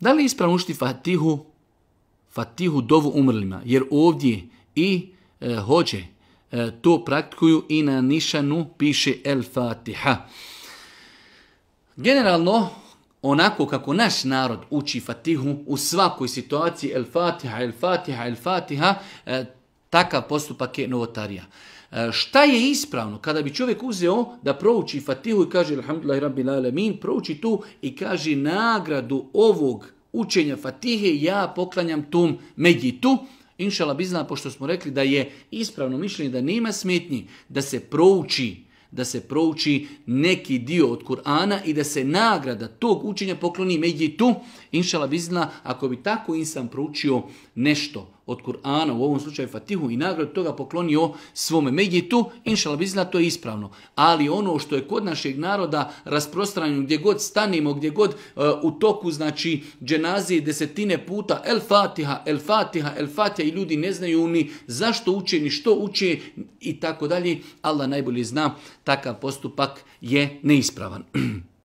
Da li je ispravno učiti fatihu, fatihu dovu umrlima? Jer ovdje i e, hođe e, to praktikuju i na nišanu piše el fatiha. Generalno, onako kako naš narod uči fatihu u svakoj situaciji el fatiha, el fatiha, el fatiha, e, Takav postupak je novotarija. E, šta je ispravno kada bi čovjek uzeo da prouči Fatihu i kaže Alhamdulillah Rabbil Alamin, prouči tu i kaže nagradu ovog učenja Fatihe ja poklanjam tom Medjitu. Inšala bi zna, pošto smo rekli da je ispravno mišljenje da nema smetnji da se prouči da se prouči neki dio od Kur'ana i da se nagrada tog učenja pokloni Medjitu. Inšala bi zna, ako bi tako insan proučio nešto, od Kur'ana, u ovom slučaju Fatihu i nagradu toga poklonio svome Medjitu, inšala bizna, to je ispravno. Ali ono što je kod našeg naroda rasprostranjeno, gdje god stanemo, gdje god e, u toku, znači, dženazije desetine puta, El Fatiha, El Fatiha, El Fatiha, i ljudi ne znaju ni zašto uče, ni što uče, i tako dalje, Allah najbolje zna, takav postupak je neispravan.